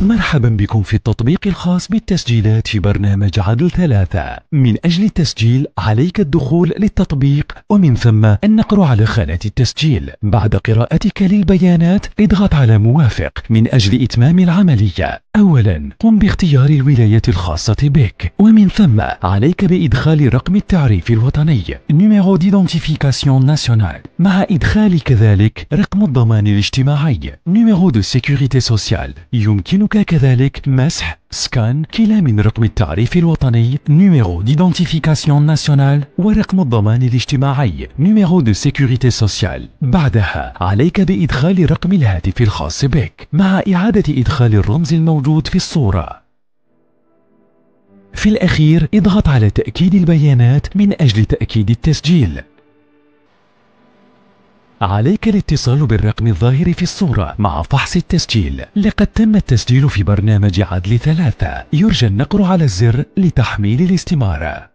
مرحبا بكم في التطبيق الخاص بالتسجيلات في برنامج عدل ثلاثة من أجل التسجيل عليك الدخول للتطبيق ومن ثم النقر على خانة التسجيل بعد قراءتك للبيانات اضغط على موافق من أجل إتمام العملية أولا قم باختيار الولاية الخاصة بك ومن ثم عليك بإدخال رقم التعريف الوطني numéro d'identification ناسيونال مع إدخال كذلك رقم الضمان الاجتماعي numéro de sécurité sociale يمكنك كذلك مسح سكان كلا من رقم التعريف الوطني نيميرو ديدونتيفيكاسيون ناسيونال ورقم الضمان الاجتماعي نيميرو دو سيكوريتي سوسيال بعدها عليك بإدخال رقم الهاتف الخاص بك مع إعادة إدخال الرمز الموجود في الصورة في الأخير اضغط على تأكيد البيانات من أجل تأكيد التسجيل عليك الاتصال بالرقم الظاهر في الصورة مع فحص التسجيل لقد تم التسجيل في برنامج عدل ثلاثة يرجى النقر على الزر لتحميل الاستمارة